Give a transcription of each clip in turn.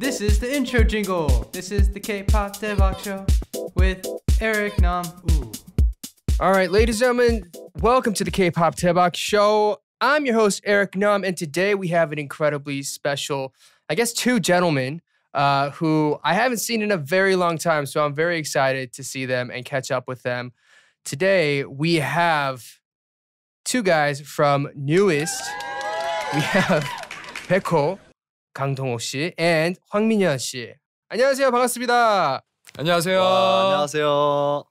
This is the intro jingle. This is the K-pop Devok Show with Eric Nam. All right, ladies and gentlemen, welcome to the K-pop Devok Show. I'm your host Eric Nam, and today we have an incredibly special, I guess, two gentlemen uh, who I haven't seen in a very long time. So I'm very excited to see them and catch up with them. Today we have two guys from Newest. We have Peko 강동호 씨, and 황민현 씨. 안녕하세요. 반갑습니다. 안녕하세요. 와, 안녕하세요.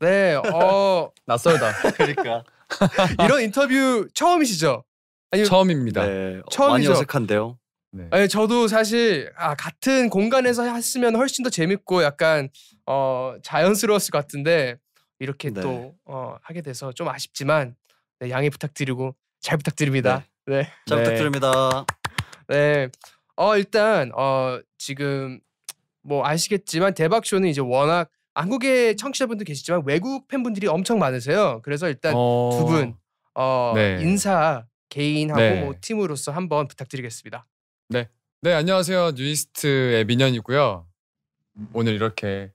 네, 어 낯설다. 그러니까 이런 인터뷰 처음이시죠? 아니, 처음입니다. 네, 처음이죠. 많이 어색한데요. 네. 아니, 저도 사실 아, 같은 공간에서 했으면 훨씬 더 재밌고 약간 어, 자연스러웠을 것 같은데 이렇게 네. 또 어, 하게 돼서 좀 아쉽지만 네, 양해 부탁드리고 잘 부탁드립니다. 네, 네. 잘 네. 부탁드립니다. 네, 어 일단 어 지금 뭐 아시겠지만 대박 쇼는 이제 워낙 한국의 청취자분도 계시지만 외국 팬분들이 엄청 많으세요. 그래서 일단 어... 두분 어, 네. 인사 개인하고 네. 뭐 팀으로서 한번 부탁드리겠습니다. 네. 네, 안녕하세요. 뉴이스트의 민현이고요. 오늘 이렇게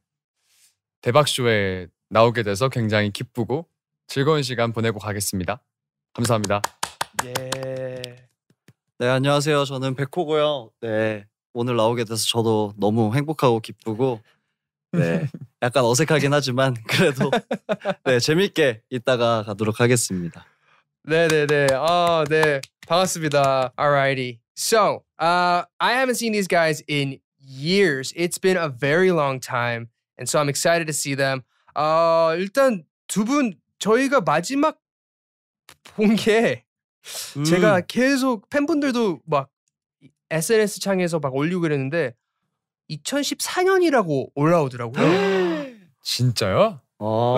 대박 쇼에 나오게 돼서 굉장히 기쁘고 즐거운 시간 보내고 가겠습니다. 감사합니다. 예. 네, 안녕하세요. 저는 백호고요. 네, 오늘 나오게 돼서 저도 너무 행복하고 기쁘고 네, 약간 어색하긴 하지만 그래도 네, 재밌게 있다가 가도록 하겠습니다. 네, 네, 네. 아, 네. 반갑습니다. Alrighty. So, uh, I haven't seen these guys in years. It's been a very long time. And so I'm excited to see them. 어, 일단 두 분 저희가 마지막 본게 음. 제가 계속 팬분들도 막 SNS 창에서 막 올리고 그랬는데 2014년이라고 올라오더라고요. 진짜요? 아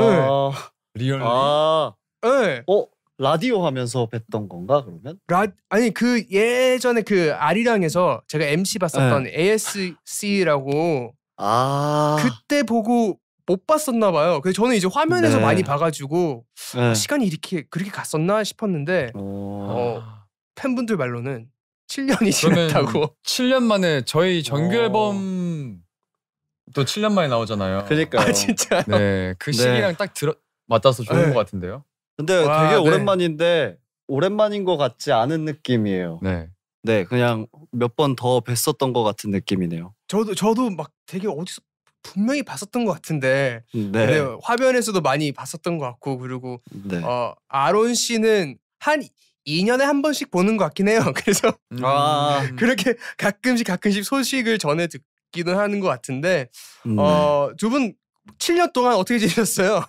네. 리얼. 아 네. 어 라디오 하면서 뵀던 건가 그러면? 라 아니 그 예전에 그 아리랑에서 제가 MC 봤었던 네. ASC라고 아 그때 보고 못 봤었나 봐요. 그래서 저는 이제 화면에서 네. 많이 봐가지고 네. 시간이 이렇게 그렇게 갔었나 싶었는데 어, 어 팬분들 말로는 7년이 지났다고. 7년 만에 저희 정규 어. 앨범 또 7년 만에 나오잖아요. 그러니까 아, 진짜. 네, 그 네. 시기랑 네. 딱 들어 맞아서 좋은 네. 것 같은데요. 근데 와, 되게 네. 오랜만인데 오랜만인 것 같지 않은 느낌이에요. 네. 네, 그냥 몇 번 더 뵀었던 것 같은 느낌이네요. 저도 저도 막 되게 어디서 분명히 봤었던 것 같은데 네. 화면에서도 많이 봤었던 것 같고 그리고 네. 어, 아론 씨는 한 2년에 한 번씩 보는 것 같긴 해요. 그래서 음. 아. 그렇게 가끔씩 가끔씩 소식을 전해 듣기는 하는 것 같은데 음, 어, 네. 어, 두분 7년 동안 어떻게 지내셨어요?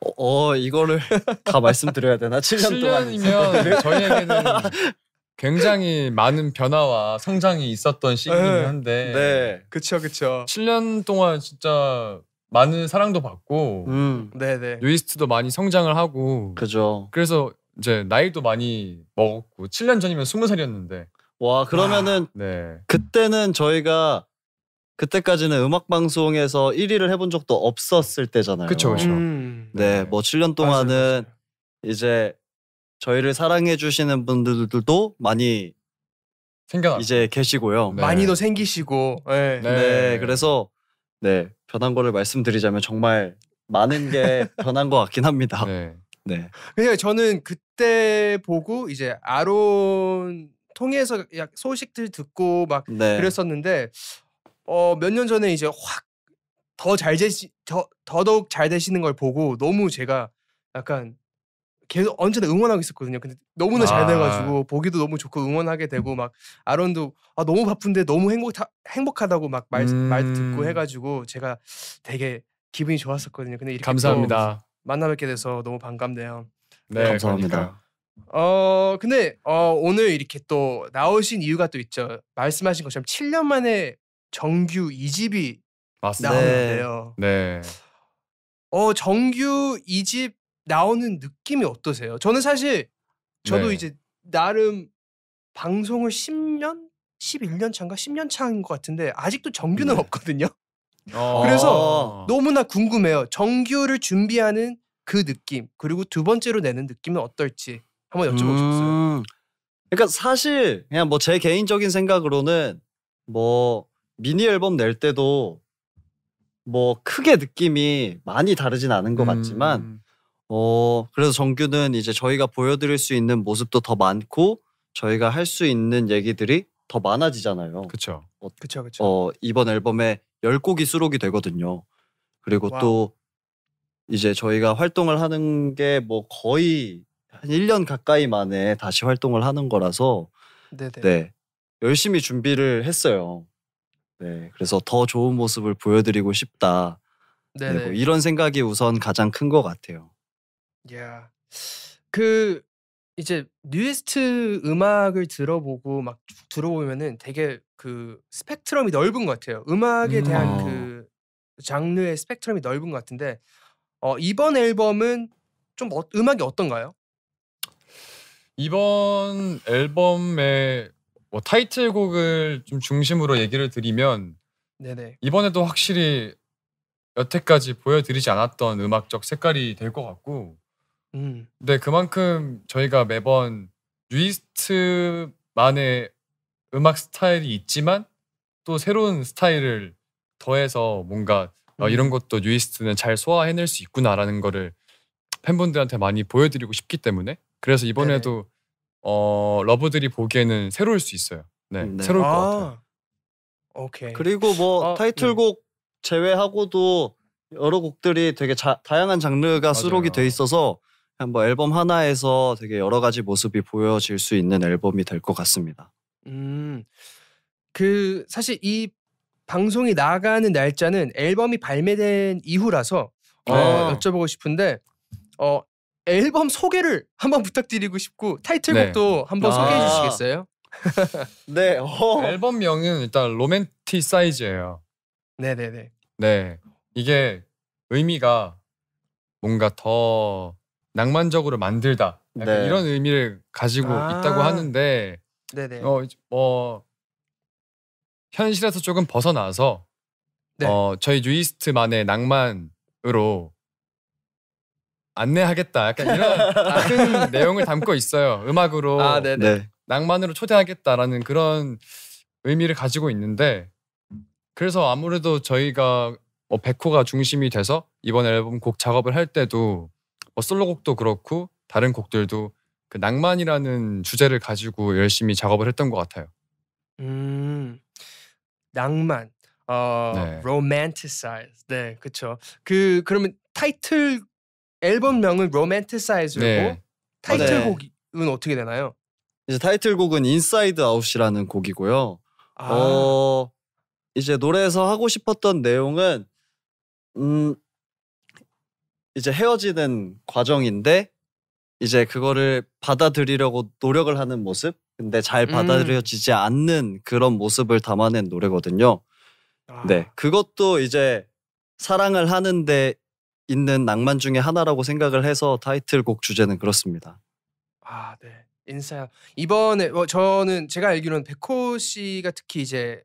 어, 어 이거를 다 말씀드려야 되나? 7년 동안 이면 저희에게는 굉장히 많은 변화와 성장이 있었던 시기긴 이 네. 한데 네. 그쵸 그쵸 7년 동안 진짜 많은 사랑도 받고 음. 네네 뉴이스트도 네. 많이 성장을 하고 그죠 그래서 이제 나이도 많이 먹었고 7년 전이면 20살이었는데 와 그러면은 와. 네. 그때는 저희가 그때까지는 음악 방송에서 1위를 해본 적도 없었을 때잖아요. 그렇죠, 그렇죠. 음. 네, 네, 뭐 7년 동안은 맞아요, 맞아요. 이제 저희를 사랑해 주시는 분들도 많이 생각 이제 계시고요. 네. 많이도 생기시고. 네. 네. 네. 그래서 네 변한 거를 말씀드리자면 정말 많은 게 변한 것 같긴 합니다. 네. 그냥 네. 저는 그때 보고 이제 아론 통해서 약 소식들 듣고 막 네. 그랬었는데 어 몇 년 전에 이제 확 더 잘 되시 더 더더욱 잘 되시는 걸 보고 너무 제가 약간 계속 언제나 응원하고 있었거든요. 근데 너무나 잘 아. 돼가지고 보기도 너무 좋고 응원하게 되고 막 아론도 아 너무 바쁜데 너무 행복 행복하다고 막 말말 음. 말 듣고 음. 해가지고 제가 되게 기분이 좋았었거든요. 근데 이렇게 감사합니다. 만나 뵙게 돼서 너무 반갑네요. 네, 네 감사합니다. 어 근데 어 오늘 이렇게 또 나오신 이유가 또 있죠. 말씀하신 것처럼 7년 만에 정규 2집이 나왔는데요. 네. 어 정규 2집 나오는 느낌이 어떠세요? 저는 사실 저도 네. 이제 나름 방송을 10년, 11년 차인가 10년 차인 것 같은데 아직도 정규는 네. 없거든요. 어 그래서 어. 너무나 궁금해요. 정규를 준비하는 그 느낌 그리고 두 번째로 내는 느낌은 어떨지 한번 여쭤보고 싶어요 음. 그러니까 사실 그냥 뭐 제 개인적인 생각으로는 뭐 미니 앨범 낼 때도 뭐 크게 느낌이 많이 다르진 않은 것 같지만 음. 어, 그래서 정규는 이제 저희가 보여드릴 수 있는 모습도 더 많고 저희가 할 수 있는 얘기들이 더 많아지잖아요. 그렇죠. 어, 그렇죠. 그렇죠. 어, 이번 앨범에 열곡이 수록이 되거든요. 그리고 와또 이제 저희가 활동을 하는 게 뭐 거의 한 1년 가까이 만에 다시 활동을 하는 거라서 네네. 네. 열심히 준비를 했어요. 네. 그래서 더 좋은 모습을 보여드리고 싶다. 네, 뭐 이런 생각이 우선 가장 큰 것 같아요. 야. 그 이제 뉴이스트 음악을 들어보고 막 들어보면은 되게 그 스펙트럼이 넓은 것 같아요. 음악에 대한 음. 그 장르의 스펙트럼이 넓은 것 같은데 어, 이번 앨범은 좀 어, 음악이 어떤가요? 이번 앨범의 뭐 타이틀곡을 좀 중심으로 얘기를 드리면 네네. 이번에도 확실히 여태까지 보여드리지 않았던 음악적 색깔이 될 것 같고 음. 네, 그만큼 저희가 매번 뉴이스트만의 음악 스타일이 있지만 또 새로운 스타일을 더해서 뭔가 어, 음. 어, 이런 것도 뉴이스트는 잘 소화해낼 수 있구나라는 거를 팬분들한테 많이 보여드리고 싶기 때문에 그래서 이번에도 네. 어, 러브들이 보기에는 새로울 수 있어요. 네, 음, 네. 새로울 아. 것 같아요. 오케이. 그리고 뭐 아, 음. 타이틀곡 네. 제외하고도 여러 곡들이 되게 자, 다양한 장르가 맞아요. 수록이 돼 있어서 뭐 앨범 하나에서 되게 여러 가지 모습이 보여질 수 있는 앨범이 될 것 같습니다. 음, 그 사실 이 방송이 나가는 날짜는 앨범이 발매된 이후라서 어, 네. 어, 여쭤보고 싶은데 어, 앨범 소개를 한번 부탁드리고 싶고 타이틀곡도 네. 한번 아 소개해 주시겠어요? 네. 어. 앨범명은 일단 로맨티 사이즈예요. 네네네. 네. 이게 의미가 뭔가 더 낭만적으로 만들다 약간 네. 이런 의미를 가지고 아 있다고 하는데 네네. 어, 어 현실에서 조금 벗어나서 네. 어, 저희 뉴이스트만의 낭만으로 안내하겠다 약간 이런 작은 내용을 담고 있어요 음악으로 아, 네. 낭만으로 초대하겠다라는 그런 의미를 가지고 있는데 그래서 아무래도 저희가 뭐 백호가 중심이 돼서 이번 앨범 곡 작업을 할 때도 뭐 솔로곡도 그렇고 다른 곡들도 그 낭만이라는 주제를 가지고 열심히 작업을 했던 것 같아요. 음, 낭만, 어, 네. romanticize, 네, 그렇죠. 그 그러면 타이틀 앨범명은 romanticize고 네. 타이틀곡은 네. 어떻게 되나요? 이제 타이틀곡은 Inside Out이라는 곡이고요. 아. 어, 이제 노래에서 하고 싶었던 내용은 음 이제 헤어지는 과정인데 이제 그거를 받아들이려고 노력을 하는 모습 근데 잘 음. 받아들여지지 음. 않는 그런 모습을 담아낸 노래거든요. 아. 네, 그것도 이제 사랑을 하는데 있는 낭만 중에 하나라고 생각을 해서 타이틀곡 주제는 그렇습니다. 아, 네. 인사 이번에 뭐 저는 제가 알기로는 백호 씨가 특히 이제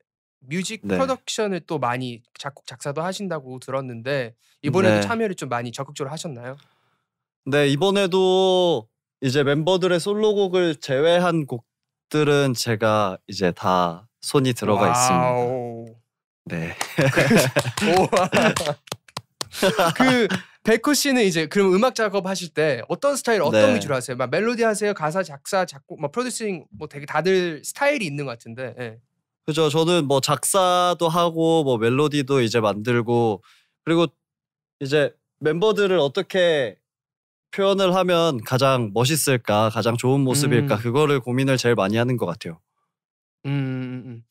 뮤직 네. 프로덕션을 또 많이 작곡 작사도 하신다고 들었는데 이번에도 네. 참여를 좀 많이 적극적으로 하셨나요? 네 이번에도 이제 멤버들의 솔로곡을 제외한 곡들은 제가 이제 다 손이 들어가 와우. 있습니다. 네. 그, 그 백호 씨는 이제 그럼 음악 작업하실 때 어떤 스타일 네. 어떤 네. 위주로 하세요? 막 멜로디 하세요? 가사 작사 작곡 막 뭐 프로듀싱 뭐 되게 다들 스타일이 있는 것 같은데. 네. 그죠. 저는 뭐 작사도 하고 뭐 멜로디도 이제 만들고 그리고 이제 멤버들을 어떻게 표현을 하면 가장 멋있을까, 가장 좋은 모습일까 음. 그거를 고민을 제일 많이 하는 것 같아요. 음, 음, 음, 음.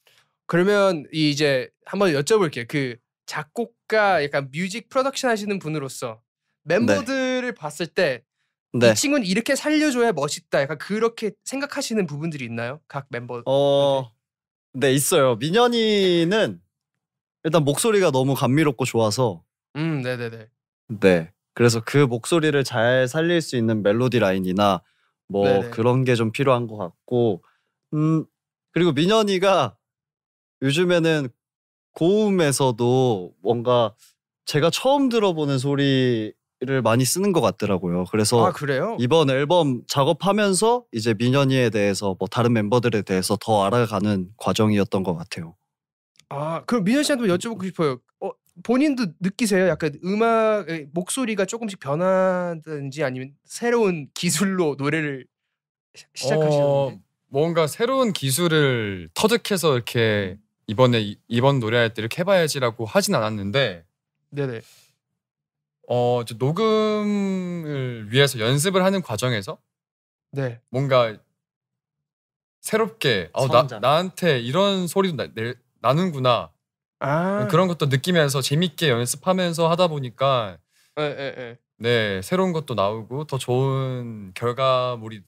그러면 이제 한번 여쭤볼게요. 그 작곡가 약간 뮤직 프로덕션 하시는 분으로서 네. 멤버들을 네. 봤을 때 이 친구는 이렇게 살려줘야 멋있다. 약간 그렇게 생각하시는 부분들이 있나요? 각 멤버. 어. 네 있어요. 민현이는 일단 목소리가 너무 감미롭고 좋아서 음, 네네네. 네 그래서 그 목소리를 잘 살릴 수 있는 멜로디 라인이나 뭐 네네. 그런 게 좀 필요한 것 같고 음 그리고 민현이가 요즘에는 고음에서도 뭔가 제가 처음 들어보는 소리 를 많이 쓰는 것 같더라고요. 그래서 아, 이번 앨범 작업하면서 이제 민현이에 대해서 뭐 다른 멤버들에 대해서 더 알아가는 과정이었던 것 같아요. 아 그럼 민현 씨한테 여쭤보고 싶어요. 어, 본인도 느끼세요? 약간 음악 목소리가 조금씩 변하든지 아니면 새로운 기술로 노래를 시작하시는데 어, 뭔가 새로운 기술을 터득해서 이렇게 이번에 이번 노래할 때 이렇게 해봐야지라고 하진 않았는데 네네. 어, 녹음을 위해서 연습을 하는 과정에서 네. 뭔가 새롭게 어, 나, 나한테 이런 소리도 나, 내, 나는구나 아. 어, 그런 것도 느끼면서 재밌게 연습하면서 하다 보니까 에, 에, 에. 네 새로운 것도 나오고 더 좋은 결과물이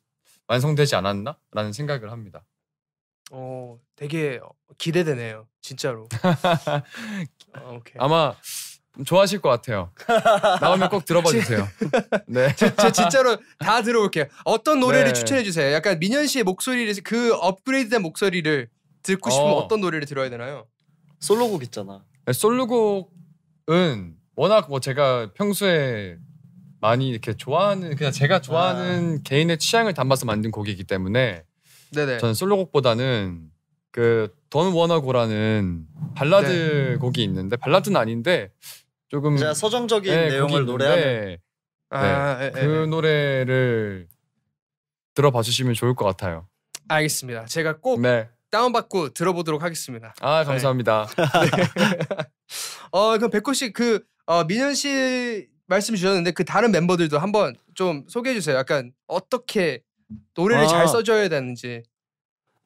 완성되지 않았나라는 생각을 합니다. 어 되게 기대되네요 진짜로. 어, 아마 좋아하실 것 같아요. 나오면 꼭 들어봐 주세요. 네. 제, 제 진짜로 다 들어볼게요. 어떤 노래를 네. 추천해 주세요. 약간 민현 씨의 목소리를 그 업그레이드된 목소리를 듣고 싶으면 어. 떤 노래를 들어야 되나요? 솔로곡 있잖아. 네, 솔로곡은 워낙 뭐 제가 평소에 많이 이렇게 좋아하는 그냥 제가 좋아하는 아. 개인의 취향을 담아서 만든 곡이기 때문에 네네. 저는 솔로곡보다는 그던 워너고라는 발라드 네 곡이 있는데 발라드는 아닌데 조금 제 서정적인 네, 내용을 노래하는 네, 아, 네. 그 예. 노래를 들어봐 주시면 좋을 것 같아요. 알겠습니다. 제가 꼭 네. 다운받고 들어보도록 하겠습니다. 아 감사합니다. 네. 어 그럼 백호 씨그 어, 민현 씨 말씀 주셨는데 그 다른 멤버들도 한번 좀 소개해 주세요. 약간 어떻게 노래를 아. 잘 써줘야 되는지.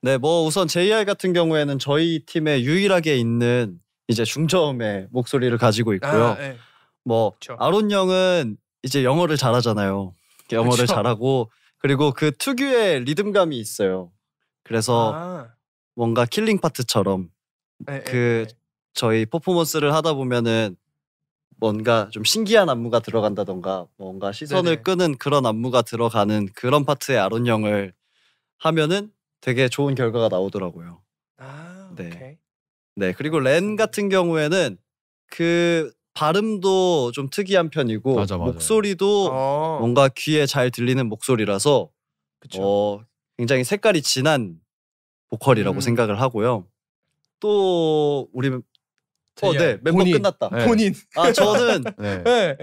네, 뭐 우선 JR 같은 경우에는 저희 팀에 유일하게 있는 이제 중저음의 목소리를 가지고 있고요. 아, 네. 뭐 그쵸. 아론 형은 이제 영어를 잘하잖아요. 영어를 그쵸. 잘하고 그리고 그 특유의 리듬감이 있어요. 그래서 아. 뭔가 킬링 파트처럼 네, 그 네. 저희 퍼포먼스를 하다 보면은 뭔가 좀 신기한 안무가 들어간다던가 뭔가 시선을 네네. 끄는 그런 안무가 들어가는 그런 파트의 아론 형을 하면은 되게 좋은 결과가 나오더라고요. 아, 네. 오케이. 네, 그리고 렌 음. 같은 경우에는 그 발음도 좀 특이한 편이고 맞아, 맞아. 목소리도 아 뭔가 귀에 잘 들리는 목소리라서 그쵸. 어, 굉장히 색깔이 진한 보컬이라고 음. 생각을 하고요. 또 우리 어, 네, 멤버 본인. 끝났다. 네. 본인. 아, 저는 네. 네.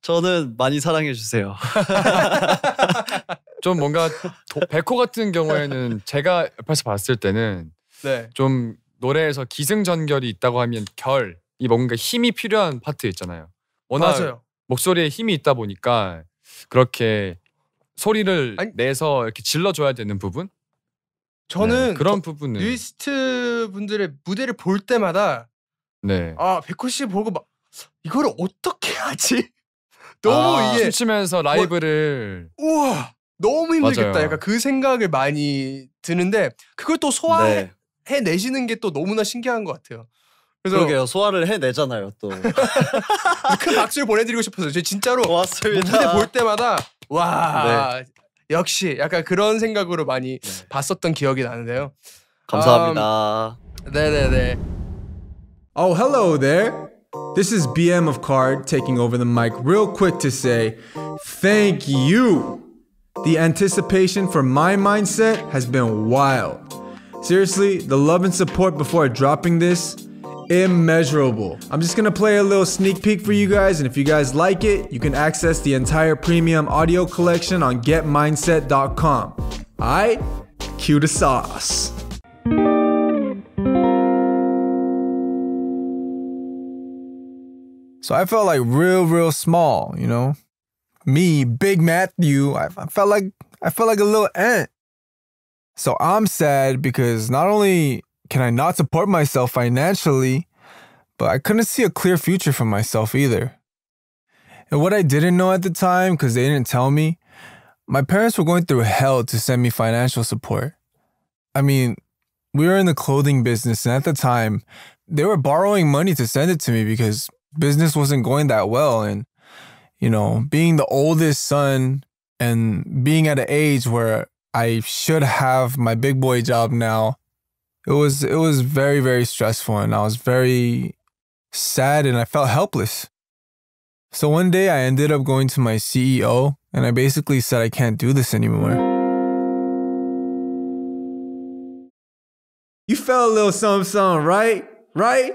저는 많이 사랑해 주세요. 좀 뭔가 도, 백호 같은 경우에는 제가 옆에서 봤을 때는 네. 좀 노래에서 기승전결이 있다고 하면 결이 뭔가 힘이 필요한 파트 있잖아요. 워낙 맞아요. 목소리에 힘이 있다 보니까 그렇게 소리를 아니, 내서 이렇게 질러줘야 되는 부분? 저는 네, 그런 부분은 뉴이스트 분들의 무대를 볼 때마다 네. 아 백호 씨 보고 막 이걸 어떻게 하지? 너무 아, 이게 춤추면서 뭐 라이브를 와, 우와 너무 힘들겠다. 맞아요. 약간 그 생각을 많이 드는데 그걸 또 소화해 네. 해내시는 게 또 너무나 신기한 것 같아요. 그래서 그러게요 소화를 해내잖아요 또. 큰 박수를 보내드리고 싶어서 저 진짜로 고맙습니다. 무대 볼 때마다 와 네. 역시 약간 그런 생각으로 많이 네. 봤었던 기억이 나는데요. 감사합니다. Um, 네네네. Oh hello there. This is BM of Card taking over the mic real quick to say thank you. The anticipation for my mindset has been wild. Seriously, the love and support before dropping this, immeasurable. I'm just gonna play a little sneak peek for you guys and if you guys like it, you can access the entire premium audio collection on getmindset.com. Alright, cue the sauce. So I felt like real, real small, you know? Me, Big Matthew, I, I felt like I felt like a little ant. So I'm sad because not only can I not support myself financially, but I couldn't see a clear future for myself either. And what I didn't know at the time, because they didn't tell me, my parents were going through hell to send me financial support. I mean, we were in the clothing business, and at the time, they were borrowing money to send it to me because business wasn't going that well. And, you know, being the oldest son and being at an age where I should have my big boy job now. It was it was very very stressful and I was very sad and I felt helpless. So one day I ended up going to my CEO and I basically said I can't do this anymore. You felt a little something something, right? Right?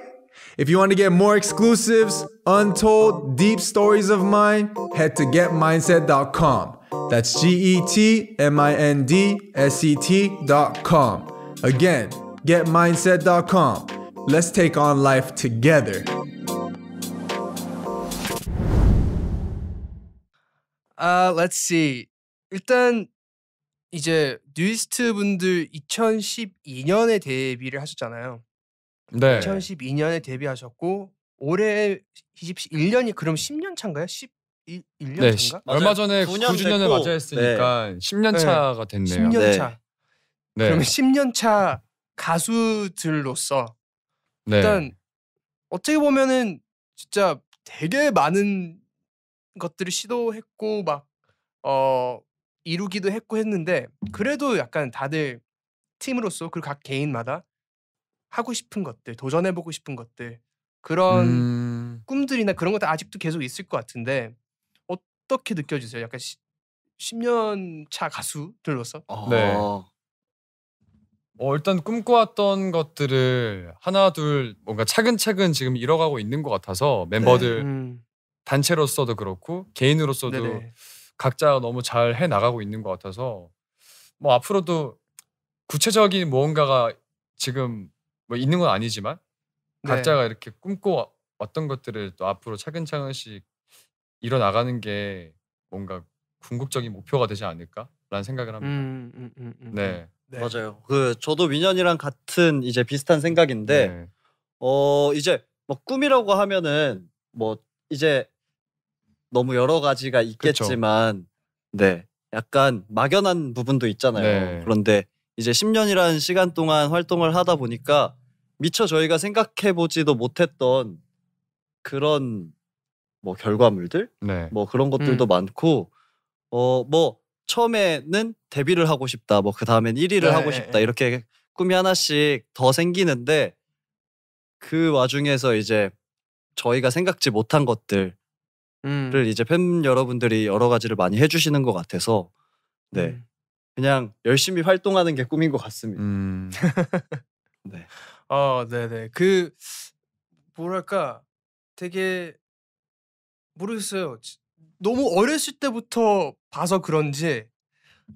If you want to get more exclusives, untold, deep stories of mine, head to getmindset.com. That's G E T M I N D S E T.com. Again, getmindset.com. Let's take on life together. Uh, let's see. 일단 이제 뉴이스트 분들 2012년에 데뷔를 하셨잖아요. 네. 2012년에 데뷔하셨고 올해 21년이 그럼 10년 차인가요? 10 1, 1년 네, 차인가? 맞아요. 얼마 전에 9년 9주년을 됐고. 맞이했으니까 10년 차가 됐네요. 10년 차. 네. 그러 10년 차 가수들로서 일단 어떻게 보면은 진짜 되게 많은 것들을 시도했고 막 어, 이루기도 했고 했는데 그래도 약간 다들 팀으로서 그리고 각 개인마다 하고 싶은 것들 도전해보고 싶은 것들 그런 음... 꿈들이나 그런 것들 아직도 계속 있을 것 같은데 어떻게 느껴지세요? 약간 시, 10년 차 가수들로서? 아. 네. 어. 어, 일단 꿈꿔왔던 것들을 하나 둘 뭔가 차근차근 지금 이뤄가고 있는 것 같아서 네. 멤버들 네. 단체로서도 그렇고 개인으로서도 네네. 각자 너무 잘 해 나가고 있는 것 같아서 뭐 앞으로도 구체적인 무언가가 지금 뭐 있는 건 아니지만 네. 각자가 이렇게 꿈꿔 왔던 것들을 또 앞으로 차근차근씩 일어나가는 게 뭔가 궁극적인 목표가 되지 않을까라는 생각을 음, 합니다. 음, 음, 음, 네. 음. 네. 맞아요. 그 저도 민현이랑 같은 이제 비슷한 음. 생각인데 네. 어 이제 뭐 꿈이라고 하면은 뭐 이제 너무 여러 가지가 있겠지만 그쵸. 네. 약간 막연한 부분도 있잖아요. 네. 그런데 이제 10년이라는 시간 동안 활동을 하다 보니까 미처 저희가 생각해 보지도 못했던 그런 뭐 결과물들 네. 뭐 그런 것들도 음. 많고 어 뭐 처음에는 데뷔를 하고 싶다 뭐 그 다음엔 1위를 네. 하고 예, 싶다 예. 이렇게 꿈이 하나씩 더 생기는데 그 와중에서 이제 저희가 생각지 못한 것들을 음. 이제 팬 여러분들이 여러 가지를 많이 해주시는 것 같아서 네 음. 그냥 열심히 활동하는 게 꿈인 것 같습니다. 음. 네. 어, 네네. 그 뭐랄까 되게 모르겠어요. 너무 어렸을 때부터 봐서 그런지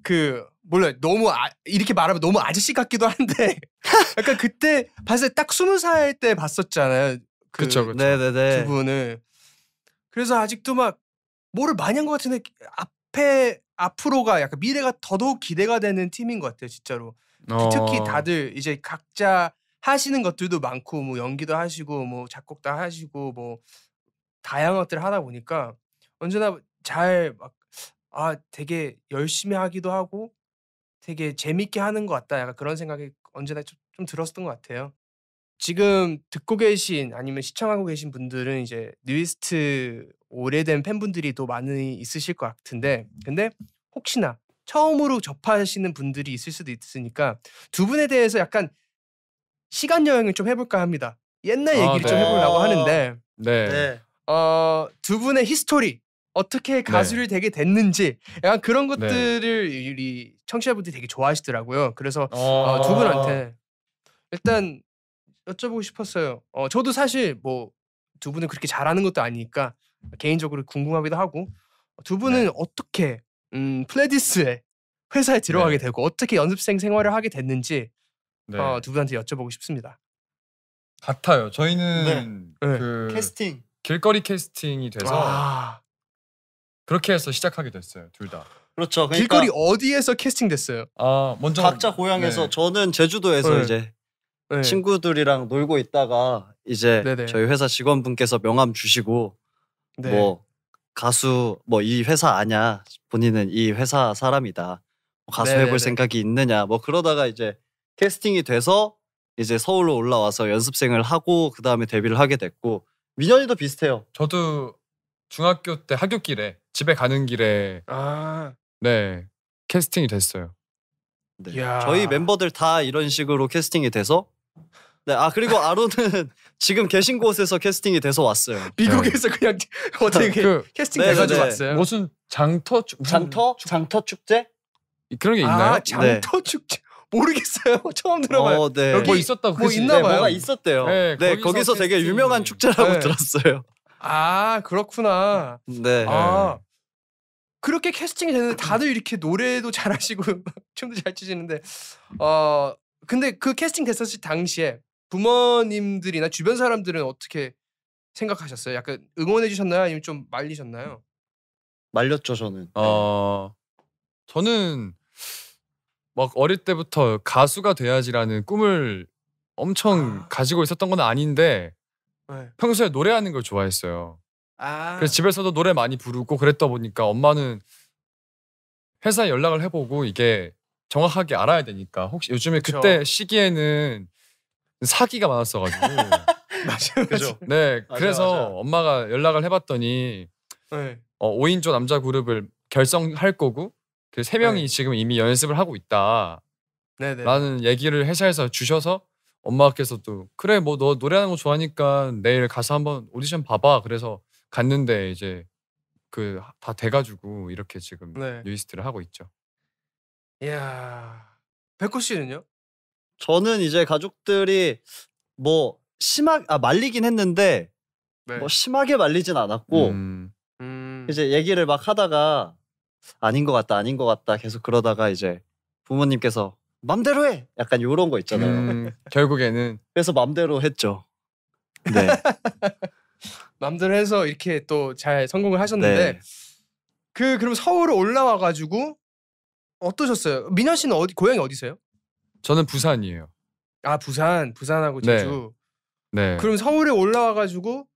그 몰라요. 너무 아, 이렇게 말하면 너무 아저씨 같기도 한데 약간 그때 봤을 때딱 스무 살 때 봤었잖아요. 그 그쵸, 그쵸. 네네네. 두 분을 그래서 아직도 막 뭐를 많이 한 것 같은데 앞에 앞으로가 약간 미래가 더더욱 기대가 되는 팀인 것 같아요, 진짜로. 그 어. 특히 다들 이제 각자 하시는 것들도 많고 뭐 연기도 하시고 뭐 작곡도 하시고 뭐 다양한 것들을 하다 보니까 언제나 잘 막아 되게 열심히 하기도 하고 되게 재밌게 하는 것 같다 약간 그런 생각이 언제나 좀, 좀 들었었던 것 같아요. 지금 듣고 계신 아니면 시청하고 계신 분들은 이제 뉴이스트 오래된 팬분들이 또 많이 있으실 것 같은데 근데 혹시나 처음으로 접하시는 분들이 있을 수도 있으니까 두 분에 대해서 약간 시간 여행을 좀 해볼까 합니다. 옛날 아, 얘기를 아, 네. 좀 해보려고 하는데 네. 네. 어, 두 분의 히스토리 어떻게 네. 가수를 네. 되게 됐는지 약간 그런 네. 것들을 네. 우리 청취자분들이 되게 좋아하시더라고요. 그래서 어... 어, 두 분한테 일단 여쭤보고 싶었어요. 어, 저도 사실 뭐 두 분은 그렇게 잘하는 것도 아니니까 개인적으로 궁금하기도 하고 어, 두 네. 분은 네. 어떻게 음, 플레디스의 회사에 들어가게 되고 어떻게 연습생 생활을 하게 됐는지 어, 두 분한테 여쭤보고 싶습니다. 같아요. 저희는 그 캐스팅 길거리 캐스팅이 돼서 와. 그렇게 해서 시작하게 됐어요. 둘 다. 그렇죠. 그러니까 길거리 어디에서 캐스팅 됐어요? 아 먼저 각자 네. 고향에서 네. 저는 제주도에서 네. 이제 네. 친구들이랑 놀고 있다가 이제 네네. 저희 회사 직원분께서 명함 주시고 네. 뭐 가수 뭐 이 회사 아냐 본인은 이 회사 사람이다 뭐 가수 네네 네, 해볼 생각이 있느냐 뭐 그러다가 이제 캐스팅이 돼서 이제 서울로 올라와서 연습생을 하고 그 다음에 데뷔를 하게 됐고 민현이도 비슷해요. 저도 중학교 때 학교 길에 집에 가는 길에 아. 네 캐스팅이 됐어요. 네. 저희 멤버들 다 이런 식으로 캐스팅이 돼서 네, 아 그리고 아론은 지금 계신 곳에서 캐스팅이 돼서 왔어요. 미국에서 네. 그냥 어떻게 그, 캐스팅 네, 돼가지고 네, 네. 왔어요. 무슨 장터 축 장터 장터 축제? 그런 게 있나요? 아, 장터 네. 축제. 모르겠어요. 처음 들어봐요. 어, 네. 여기 뭐 있었다고 뭐 있나 봐요. 네, 뭐가 있었대요. 네, 네 거기서, 거기서 되게 유명한 네. 축제라고 들었어요. 아 그렇구나. 네. 아 그렇게 캐스팅이 되는데 다들 이렇게 노래도 잘하시고 춤도 잘 추시는데 어 근데 그 캐스팅 됐었을 당시에 부모님들이나 주변 사람들은 어떻게 생각하셨어요? 약간 응원해 주셨나요? 아니면 좀 말리셨나요? 말렸죠 저는. 어 저는 막 어릴 때부터 가수가 돼야지라는 꿈을 엄청 아. 가지고 있었던 건 아닌데 네. 평소에 노래하는 걸 좋아했어요. 아. 그래서 집에서도 노래 많이 부르고 그랬다 보니까 엄마는 회사에 연락을 해보고 이게 정확하게 알아야 되니까 혹시 요즘에 그쵸. 그때 시기에는 사기가 많았어가지고 맞아요, 그죠? 네, 맞아, 그래서 맞아. 엄마가 연락을 해봤더니 네. 어, 5인조 남자 그룹을 결성할 거고 그세 명이 네. 지금 이미 연습을 하고 있다. 네네. 라는 얘기를 회사에서 주셔서 엄마께서 도 그래 뭐 너 노래하는 거 좋아하니까 내일 가서 한번 오디션 봐봐. 그래서 갔는데 이제 그 다 돼가지고 이렇게 지금 네. 뉴이스트를 하고 있죠. 이야 백호 씨는요? 저는 이제 가족들이 뭐 심하게 아 말리긴 했는데 네. 뭐 심하게 말리진 않았고 음. 음. 이제 얘기를 막 하다가 아닌 것 같다 아닌 것 같다 계속 그러다가 이제 부모님께서 맘대로 해 약간 요런 거 있잖아요 음, 결국에는 그래서 맘대로 했죠 네 맘대로 해서 이렇게 또 잘 성공을 하셨는데 네. 그 그럼 서울 에 올라와 가지고 어떠셨어요 민현 씨는 어디 고향이 어디세요 저는 부산이에요 아 부산 부산하고 네. 제주 네, 네. 그럼 서울에 올라와 가지고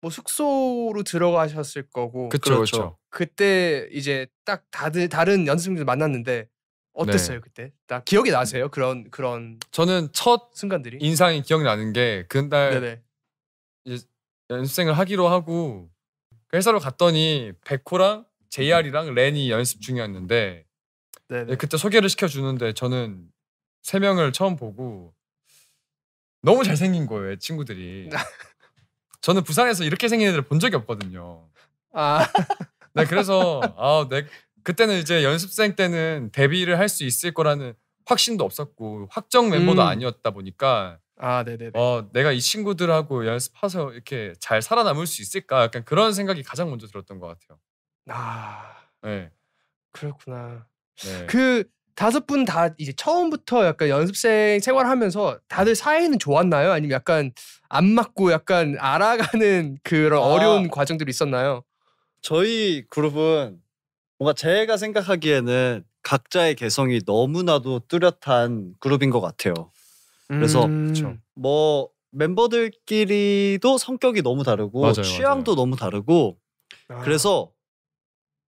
뭐 숙소로 들어가셨을 거고 그렇죠 그쵸 그때 이제 딱 다들 다른 연습생들 만났는데 네. 어땠어요 네. 그때? 딱 기억이 나세요? 그런 그런 저는 첫 순간들이 인상이 기억나는 게 그날 이제 연습생을 하기로 하고 그 회사로 갔더니 백호랑 JR이랑 렌이 연습 중이었는데 네네. 그때 소개를 시켜주는데 저는 세 명을 처음 보고 너무 잘생긴 거예요 친구들이 저는 부산에서 이렇게 생긴 애들 본 적이 없거든요 아 네, 그래서 아, 내 네. 그때는 이제 연습생 때는 데뷔를 할 수 있을 거라는 확신도 없었고 확정 멤버도 음. 아니었다 보니까 아, 네네. 어, 내가 이 친구들하고 연습해서 이렇게 잘 살아남을 수 있을까? 약간 그런 생각이 가장 먼저 들었던 것 같아요. 아, 네. 그렇구나. 네. 그 다섯 분 다 이제 처음부터 약간 연습생 생활하면서 다들 사이는 좋았나요? 아니면 약간 안 맞고 약간 알아가는 그런 아, 어려운 과정들이 있었나요? 저희 그룹은 뭔가 제가 생각하기에는 각자의 개성이 너무나도 뚜렷한 그룹인 것 같아요. 그래서 음. 뭐 멤버들끼리도 성격이 너무 다르고 맞아요, 취향도 맞아요. 너무 다르고 아. 그래서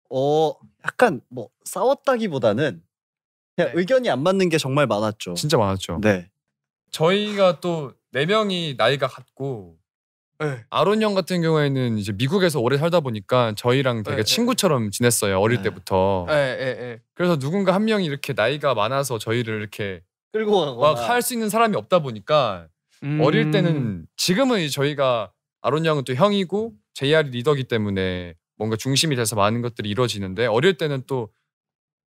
어 약간 뭐 싸웠다기보다는 그냥 네. 의견이 안 맞는 게 정말 많았죠. 진짜 많았죠. 네. 저희가 또 네 명이 나이가 같고 예. 아론 형 같은 경우에는 이제 미국에서 오래 살다 보니까 저희랑 되게 네, 친구처럼 지냈어요 어릴 네. 때부터. 그래서 누군가 한 명이 이렇게 나이가 많아서 저희를 이렇게 끌고 가 할수 있는 사람이 없다 보니까 음... 어릴 때는 지금은 저희가 아론 형은 또 형이고 JR 리더기 때문에 뭔가 중심이 돼서 많은 것들이 이루어지는데 어릴 때는 또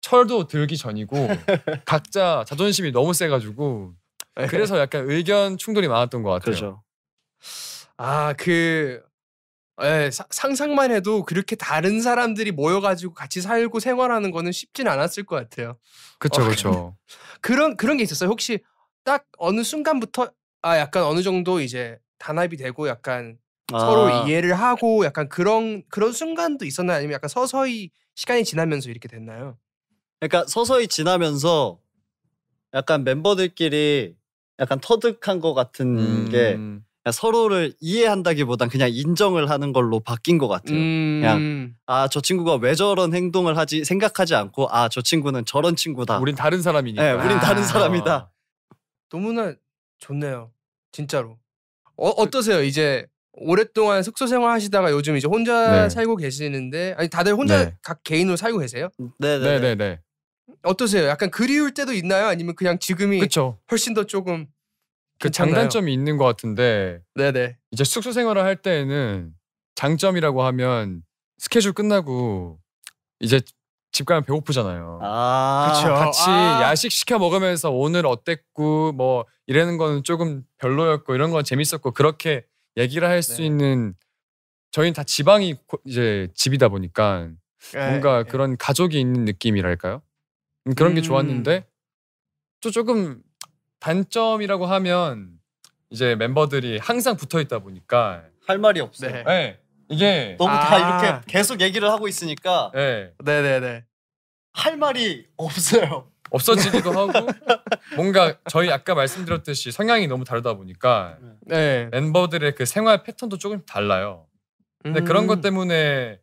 철도 들기 전이고 각자 자존심이 너무 세가지고 그래서 약간 의견 충돌이 많았던 것 같아요. 그렇죠. 아, 그 예, 상상만 해도 그렇게 다른 사람들이 모여가지고 같이 살고 생활하는 거는 쉽진 않았을 것 같아요. 그렇죠, 어, 그렇죠. 그런 그런 게 있었어요. 혹시 딱 어느 순간부터 아 약간 어느 정도 이제 단합이 되고 약간 아. 서로 이해를 하고 약간 그런 그런 순간도 있었나요? 아니면 약간 서서히 시간이 지나면서 이렇게 됐나요? 그러니까 서서히 지나면서 약간 멤버들끼리 약간 터득한 것 같은 음. 게 그러니까 서로를 이해한다기보단 그냥 인정을 하는 걸로 바뀐 것 같아요. 음... 그냥 아 저 친구가 왜 저런 행동을 하지 생각하지 않고 아 저 친구는 저런 친구다. 우린 다른 사람이니까. 네, 우린 아... 다른 사람이다. 너무나 좋네요. 진짜로. 어, 그 어떠세요? 이제 오랫동안 숙소 생활 하시다가 요즘 이제 혼자 네. 살고 계시는데 아니 다들 혼자 네. 각 개인으로 살고 계세요? 네네네. 네네네. 어떠세요? 약간 그리울 때도 있나요? 아니면 그냥 지금이 그쵸. 훨씬 더 조금 그 장단점이 있는 것 같은데 네네. 이제 숙소 생활을 할 때에는 장점이라고 하면 스케줄 끝나고 이제 집 가면 배고프잖아요. 아 그쵸. 같이 아 야식 시켜 먹으면서 오늘 어땠고 뭐 이러는 거는 조금 별로였고 이런 건 재밌었고 그렇게 얘기를 할수 네. 있는 저희는 다 지방이 이제 집이다 보니까 예, 뭔가 예. 그런 가족이 있는 느낌이랄까요? 음, 그런 게 음. 좋았는데 또 조금 단점이라고 하면 이제 멤버들이 항상 붙어 있다 보니까 할 말이 없어요. 네. 네. 이게 너무 아다 아. 이렇게 계속 얘기를 하고 있으니까 네. 네네네. 할 말이 없어요. 없어지기도 하고 뭔가 저희 아까 말씀드렸듯이 성향이 너무 다르다 보니까 네. 네. 멤버들의 그 생활 패턴도 조금 달라요. 근데 음. 그런 것 음. 때문에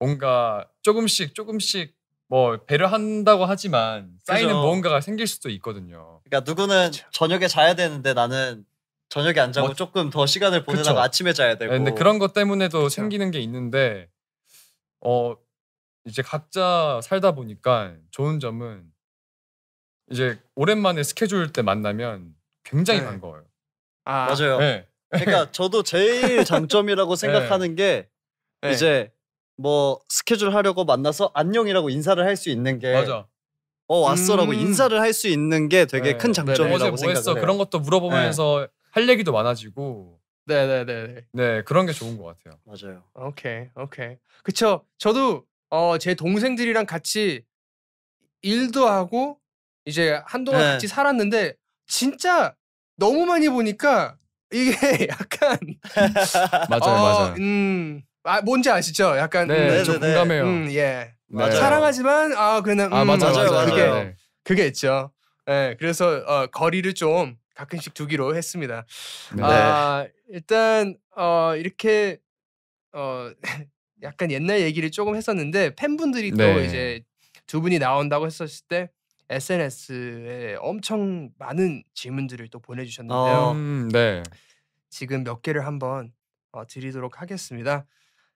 뭔가 조금씩 조금씩 뭐배를한다고 하지만 쌓이는 그죠. 무언가가 생길 수도 있거든요. 그러니까 누구는 저녁에 자야 되는데 나는 저녁에 안 자고 뭐, 조금 더 시간을 보내다가 그쵸. 아침에 자야 되고. 네, 근데 그런 것 때문에도 그쵸. 생기는 게 있는데 어 이제 각자 살다 보니까 좋은 점은 이제 오랜만에 스케줄 때 만나면 굉장히 네. 반가워요. 아. 맞아요. 네. 그러니까 저도 제일 장점이라고 생각하는 네. 게 네. 이제 뭐 스케줄 하려고 만나서 안녕이라고 인사를 할 수 있는 게 맞아. 어 왔어라고 음. 인사를 할 수 있는 게 되게 네. 큰 장점이라고 생각해요. 어제 뭐 그런 것도 물어보면서 네. 할 얘기도 많아지고 네네네. 네 그런 게 좋은 것 같아요. 맞아요. 오케이 오케이. 그쵸. 저도 어, 제 동생들이랑 같이 일도 하고 이제 한동안 네. 같이 살았는데 진짜 너무 많이 보니까 이게 약간 맞아요 어, 맞아요. 음아 뭔지 아시죠? 약간 네, 음, 저 네, 네. 공감해요. 음, 예. 맞아요. 사랑하지만 아 그냥 아, 음, 아, 맞아요, 맞아요. 맞아요. 그게 네. 그게 있죠. 예. 그래서 어, 거리를 좀 가끔씩 두기로 했습니다. 네. 아 일단 어 이렇게 어 약간 옛날 얘기를 조금 했었는데 팬분들이 또 네. 이제 두 분이 나온다고 했었을 때 SNS에 엄청 많은 질문들을 또 보내주셨는데요. 어, 네. 지금 몇 개를 한번 어, 드리도록 하겠습니다.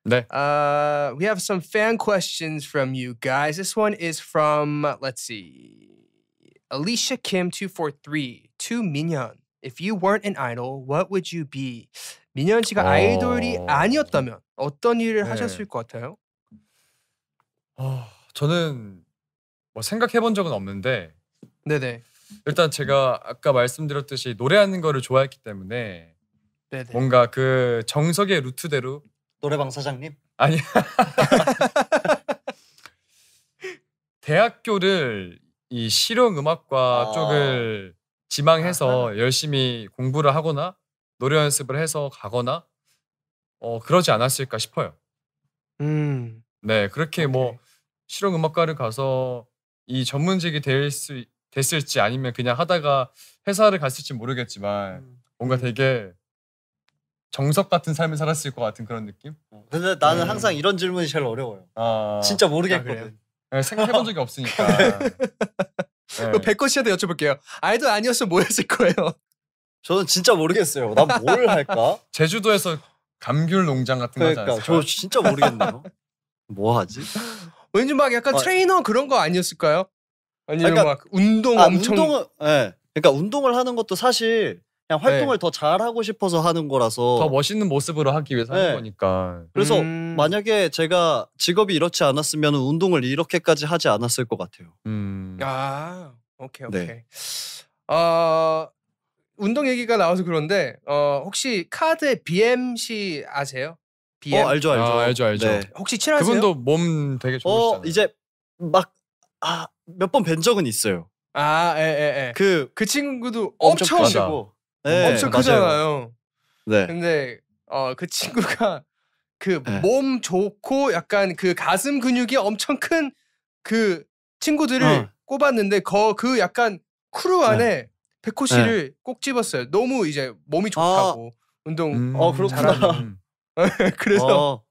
네. Uh, we have some fan questions from you guys. This one is from, let's see, Alicia Kim 243 to Minyeon. If you weren't an idol, what would you be? 민현 씨가 어... 아이돌이 아니었다면 어떤 일을 네. 하셨을 것 같아요? 어, 저는 뭐 생각해 본 적은 없는데 네네. 일단 제가 아까 말씀드렸듯이 노래하는 거를 좋아했기 때문에 네네. 뭔가 그 정석의 루트대로 노래방 사장님? 아니. 대학교를 이 실용 음악과 아. 쪽을 지망해서 아. 열심히 공부를 하거나 노래 연습을 해서 가거나 어 그러지 않았을까 싶어요. 음. 네, 그렇게 뭐 오케이. 뭐 실용 음악과를 가서 이 전문직이 될 수 됐을지 아니면 그냥 하다가 회사를 갔을지 모르겠지만 음. 뭔가 되게 정석 같은 삶을 살았을 것 같은 그런 느낌? 어, 근데 나는 음. 항상 이런 질문이 제일 어려워요. 아, 진짜 모르겠거든. 아, 네, 생각해본 적이 없으니까. 네. 네. 백호 씨한테 여쭤볼게요. 아이돌 아니었으면 뭐 했을 거예요? 저는 진짜 모르겠어요. 난 뭘 할까? 제주도에서 감귤 농장 같은 그러니까, 거 하잖아요. 저 진짜 모르겠네요. 뭐 하지? 왠지 막 약간 아, 트레이너 그런 거 아니었을까요? 아니면 그러니까, 막 운동 아, 엄청 운동을, 네. 그러니까 운동을 하는 것도 사실 그냥 네. 활동을 더 잘하고 싶어서 하는 거라서 더 멋있는 모습으로 하기 위해서 네. 하는 거니까. 그래서 음. 만약에 제가 직업이 이렇지 않았으면 운동을 이렇게까지 하지 않았을 것 같아요. 음. 아 오케이 네. 오케이. 어 운동 얘기가 나와서 그런데 어 혹시 카드의 BMC 아세요? BM. 어 알죠 알죠 아, 알죠 알죠. 네. 혹시 친하세요? 그분도 몸 되게 어, 좋으시잖아요. 어 이제 막 몇 번뵌 아, 적은 있어요. 아, 예, 예, 예. 그, 그 친구도 엄청 크시고 네, 음, 엄청 맞아요. 크잖아요. 네. 근데 어, 그 친구가 그몸 네. 좋고 약간 그 가슴 근육이 엄청 큰 그 친구들을 어. 꼽았는데 거, 그 약간 크루 네. 안에 네. 백호 씨를 네. 꼭 집었어요. 너무 이제 몸이 아. 좋다고 아. 운동 음. 어 그렇구나. 음. 그래서 어.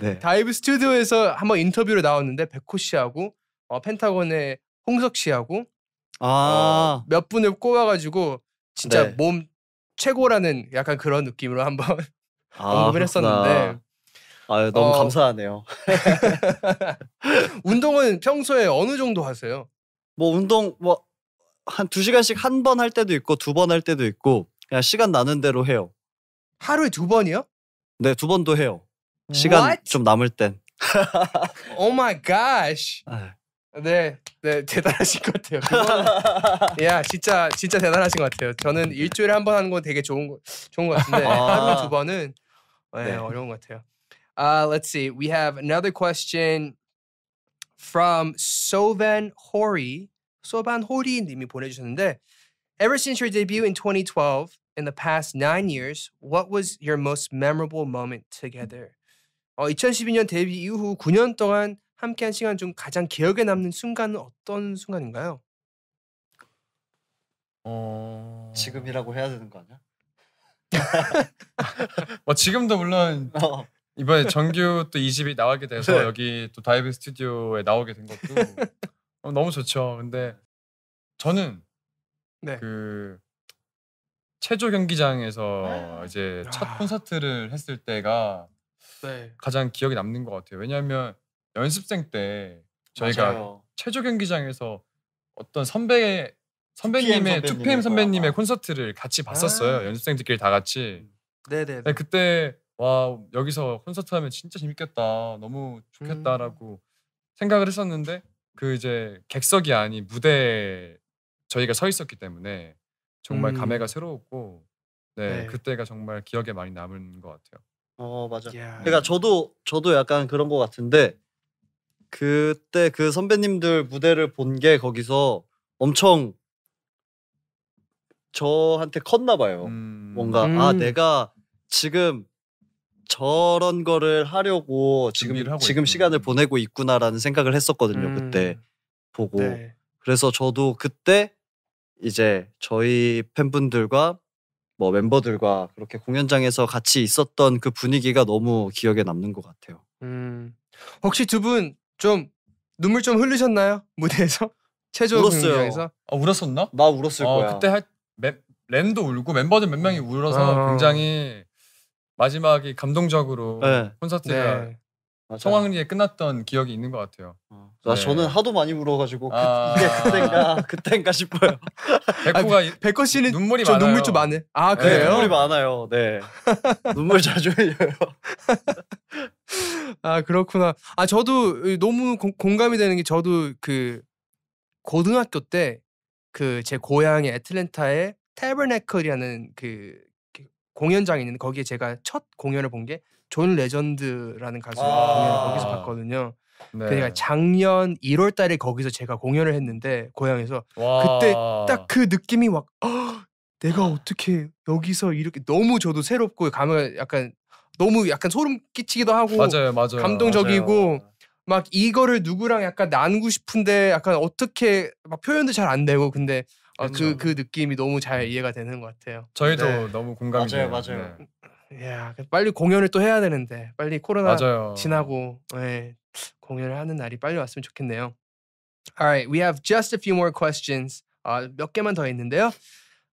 네. 다이브 스튜디오에서 한번 인터뷰를 나왔는데 백호 씨하고 어, 펜타곤의 홍석 씨하고 아. 어, 몇 분을 꼽아가지고 진짜 네. 몸 최고라는 약간 그런 느낌으로 한번 아, 언급을 했었는데 아 너무 어, 감사하네요. 운동은 평소에 어느 정도 하세요? 뭐 운동 뭐 한 두 시간씩 한 번 할 때도 있고 두 번 할 때도 있고 그냥 시간 나는 대로 해요. 하루에 두 번이요? 네, 두 번도 해요. 시간 What? 좀 남을 땐. 오 마이 갓 네, 네 대단하신 것 같아요. 그거는, 야 진짜 진짜 대단하신 것 같아요. 저는 일주일에 한 번 하는 건 되게 좋은 거 좋은 것 같은데 하루 두 번은 네, 네. 어려운 것 같아요. Uh, let's see. We have another question from Sovan Hori. Sovan Hori 님이 보내주셨는데, ever since your debut in 2012, in the past nine years, what was your most memorable moment together? 어, 2012년 데뷔 이후 9년 동안 함께한 시간 중 가장 기억에 남는 순간은 어떤 순간인가요? 어... 지금이라고 해야 되는 거 아니야? 뭐 지금도 물론 어. 이번에 정규 또 2집이 나가게 돼서 네. 여기 또 다이브 스튜디오에 나오게 된 것도 어, 너무 좋죠. 근데 저는 네. 그 체조 경기장에서 네. 이제 첫 콘서트를 했을 때가 네. 가장 기억에 남는 것 같아요. 왜냐하면 연습생 때 저희가 맞아요. 체조 경기장에서 어떤 선배 선배님의 2PM, 2PM 선배님의 거야. 콘서트를 같이 아. 봤었어요. 아. 연습생들끼리 다 같이. 네네. 네, 그때 와 여기서 콘서트 하면 진짜 재밌겠다. 너무 좋겠다라고 음. 생각을 했었는데 그 이제 객석이 아닌 무대에 저희가 서 있었기 때문에 정말 음. 감회가 새로웠고 네, 네, 그때가 정말 기억에 많이 남은 것 같아요. 어 맞아. 그러니까 저도 저도 약간 그런 것 같은데 그때 그 선배님들 무대를 본 게 거기서 엄청 저한테 컸나 봐요. 음. 뭔가 음. 아 음. 내가 지금 저런 거를 하려고 지금 지금 있구나. 시간을 보내고 있구나라는 생각을 했었거든요. 음. 그때 보고 네. 그래서 저도 그때 이제 저희 팬분들과 뭐 멤버들과 그렇게 공연장에서 같이 있었던 그 분위기가 너무 기억에 남는 것 같아요. 음. 혹시 두분 좀 눈물 좀 흘리셨나요 무대에서 최종 울었장에서 아, 울었었나? 나 울었을 어, 거야. 그때 할 매, 랜도 울고 멤버들 몇 명이 울어서 아. 굉장히 마지막이 감동적으로 네. 콘서트가 네. 성황리에 끝났던 기억이 있는 것 같아요. 어. 네. 나 네. 저는 하도 많이 울어가지고 그, 아. 이게 그땐가 그땐가 싶어요. 백호가 아, 백호 씨는 눈물이 좀 많아요. 눈물 좀 많네. 아 네, 그래요? 눈물이 많아요. 네. 눈물 자주 흘려요. 아 그렇구나. 아 저도 너무 공, 공감이 되는 게 저도 그 고등학교 때 그 제 고향의 애틀랜타의 테버네클이라는 그 공연장이 있는데 거기에 제가 첫 공연을 본 게 존 레전드라는 가수의 아. 공연을 거기서 봤거든요. 네. 그러니까 작년 1월 달에 거기서 제가 공연을 했는데 고향에서 그때 딱 그 느낌이 막 허! 내가 어떻게 여기서 이렇게 너무 저도 새롭고 감을 약간 너무 약간 소름 끼치기도 하고 맞아요, 맞아요, 감동적이고 맞아요. 막 이거를 누구랑 약간 나누고 싶은데 약간 어떻게 막 표현도 잘 안 되고 근데 그그 아, 그, 그 느낌이 너무 잘 음. 이해가 되는 것 같아요. 저희도 네. 너무 공감이 맞아요, 요 맞아요. 네. 음, 야, 그 빨리 공연을 또 해야 되는데 빨리 코로나 맞아요. 지나고 네, 공연을 하는 날이 빨리 왔으면 좋겠네요. Alright, we have just a few more questions. 아, 몇 개만 더 있는데요.